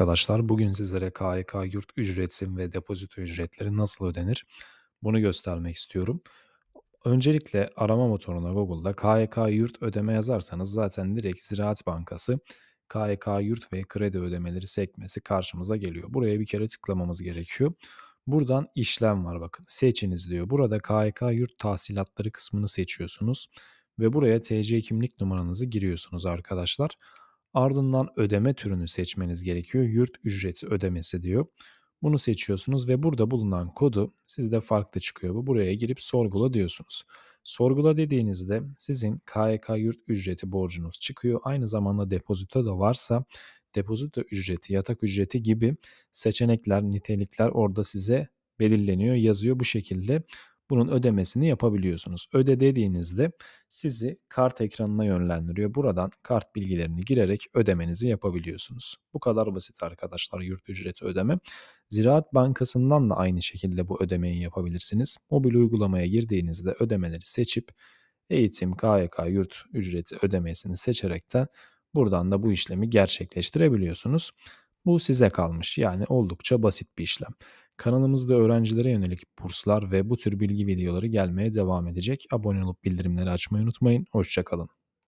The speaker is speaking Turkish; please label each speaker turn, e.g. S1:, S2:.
S1: arkadaşlar. Bugün sizlere KYK yurt ücreti ve depozito ücretleri nasıl ödenir bunu göstermek istiyorum. Öncelikle arama motoruna Google'da KYK yurt ödeme yazarsanız zaten direkt Ziraat Bankası KYK yurt ve kredi ödemeleri sekmesi karşımıza geliyor. Buraya bir kere tıklamamız gerekiyor. Buradan işlem var bakın. Seçiniz diyor. Burada KYK yurt tahsilatları kısmını seçiyorsunuz ve buraya TC kimlik numaranızı giriyorsunuz arkadaşlar. Ardından ödeme türünü seçmeniz gerekiyor. Yurt ücreti ödemesi diyor. Bunu seçiyorsunuz ve burada bulunan kodu sizde farklı çıkıyor. Bu buraya girip sorgula diyorsunuz. Sorgula dediğinizde sizin KYK yurt ücreti borcunuz çıkıyor. Aynı zamanda depozito da varsa depozito ücreti, yatak ücreti gibi seçenekler, nitelikler orada size belirleniyor, yazıyor bu şekilde bunun ödemesini yapabiliyorsunuz. Öde dediğinizde sizi kart ekranına yönlendiriyor. Buradan kart bilgilerini girerek ödemenizi yapabiliyorsunuz. Bu kadar basit arkadaşlar yurt ücreti ödeme. Ziraat Bankası'ndan da aynı şekilde bu ödemeyi yapabilirsiniz. Mobil uygulamaya girdiğinizde ödemeleri seçip eğitim, KYK, yurt ücreti ödemesini seçerekten buradan da bu işlemi gerçekleştirebiliyorsunuz. Bu size kalmış yani oldukça basit bir işlem. Kanalımızda öğrencilere yönelik burslar ve bu tür bilgi videoları gelmeye devam edecek. Abone olup bildirimleri açmayı unutmayın. Hoşçakalın.